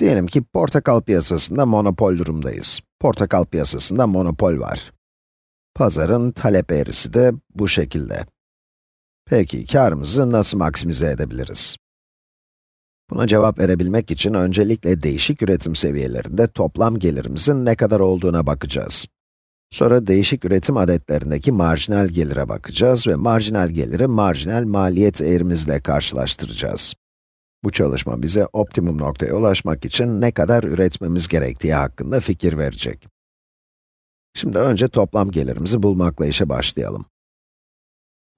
Diyelim ki portakal piyasasında monopol durumdayız. Portakal piyasasında monopol var. Pazarın talep eğrisi de bu şekilde. Peki, karımızı nasıl maksimize edebiliriz? Buna cevap verebilmek için öncelikle değişik üretim seviyelerinde toplam gelirimizin ne kadar olduğuna bakacağız. Sonra değişik üretim adetlerindeki marjinal gelire bakacağız ve marjinal geliri marjinal maliyet eğrimizle karşılaştıracağız. Bu çalışma bize optimum noktaya ulaşmak için ne kadar üretmemiz gerektiği hakkında fikir verecek. Şimdi önce toplam gelirimizi bulmakla işe başlayalım.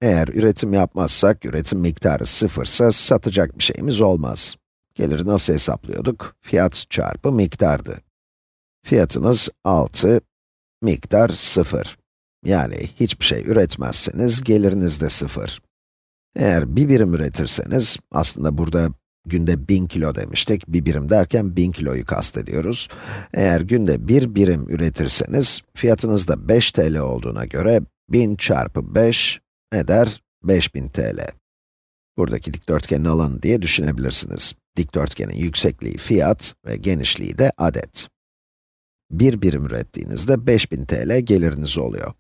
Eğer üretim yapmazsak, üretim miktarı sıfırsa satacak bir şeyimiz olmaz. Geliri nasıl hesaplıyorduk? Fiyat çarpı miktardı. Fiyatınız 6, miktar 0. Yani hiçbir şey üretmezseniz geliriniz de 0. Eğer bir birim üretirseniz, aslında burada Günde 1000 kilo demiştik. Bir birim derken 1000 kiloyu kastediyoruz. Eğer günde bir birim üretirseniz, fiyatınız da 5 TL olduğuna göre 1000 çarpı 5 eder 5000 TL. Buradaki dikdörtgenin alanı diye düşünebilirsiniz. Dikdörtgenin yüksekliği fiyat ve genişliği de adet. Bir birim ürettiğinizde 5000 TL geliriniz oluyor.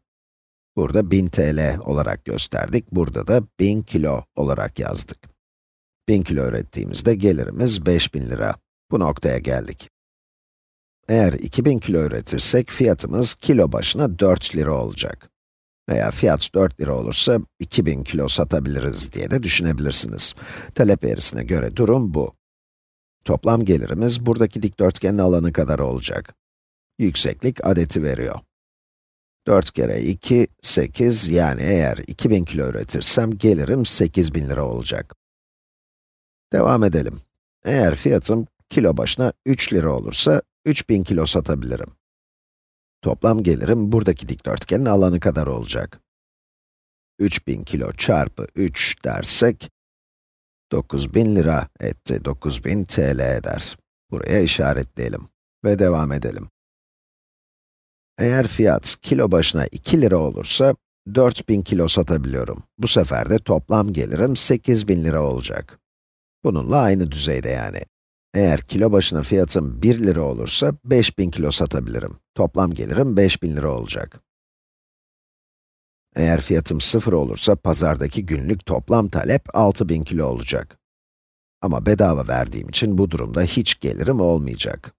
Burada 1000 TL olarak gösterdik, burada da 1000 kilo olarak yazdık. 1000 kilo ürettiğimizde gelirimiz 5000 lira. Bu noktaya geldik. Eğer 2000 kilo üretirsek fiyatımız kilo başına 4 lira olacak. Veya fiyat 4 lira olursa 2000 kilo satabiliriz diye de düşünebilirsiniz. Talep eğrisine göre durum bu. Toplam gelirimiz buradaki dikdörtgenin alanı kadar olacak. Yükseklik adeti veriyor. 4 kere 2, 8 yani eğer 2000 kilo üretirsem gelirim 8000 lira olacak. Devam edelim. Eğer fiyatım kilo başına 3 lira olursa 3000 kilo satabilirim. Toplam gelirim buradaki dikdörtgenin alanı kadar olacak. 3000 kilo çarpı 3 dersek 9000 lira etti, 9000 TL eder. Buraya işaretleyelim ve devam edelim. Eğer fiyat kilo başına 2 lira olursa 4000 kilo satabiliyorum. Bu sefer de toplam gelirim 8000 lira olacak. Bununla aynı düzeyde yani. Eğer kilo başına fiyatım 1 lira olursa 5000 kilo satabilirim. Toplam gelirim 5000 lira olacak. Eğer fiyatım 0 olursa pazardaki günlük toplam talep 6000 kilo olacak. Ama bedava verdiğim için bu durumda hiç gelirim olmayacak.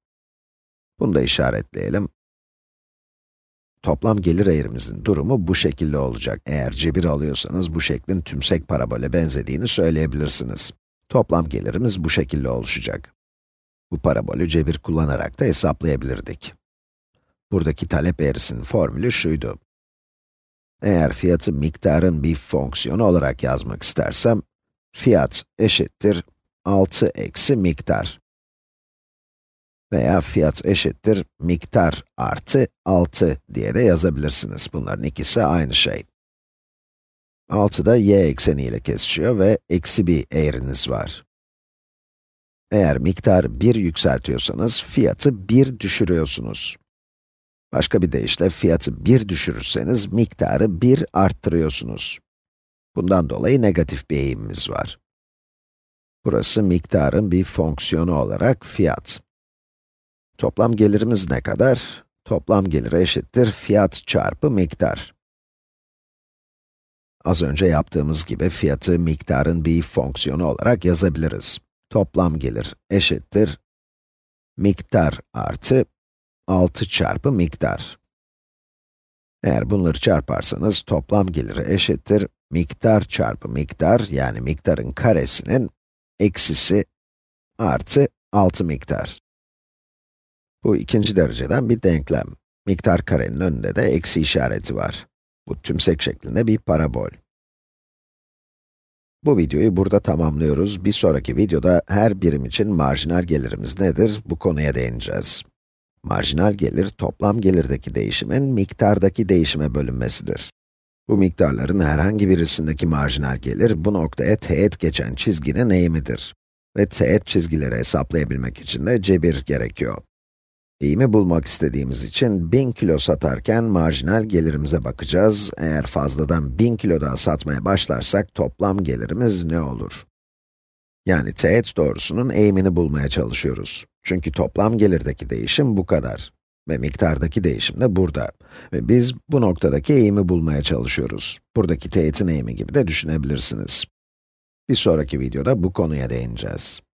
Bunu da işaretleyelim. Toplam gelir eğrimizin durumu bu şekilde olacak. Eğer cebir alıyorsanız bu şeklin tümsek parabole benzediğini söyleyebilirsiniz. Toplam gelirimiz bu şekilde oluşacak. Bu parabolü cebir kullanarak da hesaplayabilirdik. Buradaki talep eğrisinin formülü şuydu. Eğer fiyatı miktarın bir fonksiyonu olarak yazmak istersem, fiyat eşittir 6 eksi miktar. Veya fiyat eşittir miktar artı 6 diye de yazabilirsiniz. Bunların ikisi aynı şey. 6'da y ekseni ile kesişiyor ve eksi bir eğriniz var. Eğer miktar 1 yükseltiyorsanız, fiyatı 1 düşürüyorsunuz. Başka bir deyişle, fiyatı 1 düşürürseniz, miktarı 1 arttırıyorsunuz. Bundan dolayı negatif bir eğimimiz var. Burası miktarın bir fonksiyonu olarak fiyat. Toplam gelirimiz ne kadar? Toplam gelir eşittir fiyat çarpı miktar. Az önce yaptığımız gibi fiyatı miktarın bir fonksiyonu olarak yazabiliriz. Toplam gelir eşittir miktar artı 6 çarpı miktar. Eğer bunları çarparsanız toplam gelir eşittir miktar çarpı miktar yani miktarın karesinin eksisi artı 6 miktar. Bu ikinci dereceden bir denklem. Miktar karenin önünde de eksi işareti var. Bu tümsek şeklinde bir parabol. Bu videoyu burada tamamlıyoruz. Bir sonraki videoda her birim için marjinal gelirimiz nedir, bu konuya değineceğiz. Marjinal gelir, toplam gelirdeki değişimin miktardaki değişime bölünmesidir. Bu miktarların herhangi birisindeki marjinal gelir, bu noktaya teğet geçen çizginin eğimidir. Ve teğet çizgileri hesaplayabilmek için de cebir gerekiyor eğimi bulmak istediğimiz için 1000 kilo satarken marjinal gelirimize bakacağız. Eğer fazladan 1000 kilo daha satmaya başlarsak toplam gelirimiz ne olur? Yani teğet doğrusunun eğimini bulmaya çalışıyoruz. Çünkü toplam gelirdeki değişim bu kadar. Ve miktardaki değişim de burada. Ve biz bu noktadaki eğimi bulmaya çalışıyoruz. Buradaki teğetin eğimi gibi de düşünebilirsiniz. Bir sonraki videoda bu konuya değineceğiz.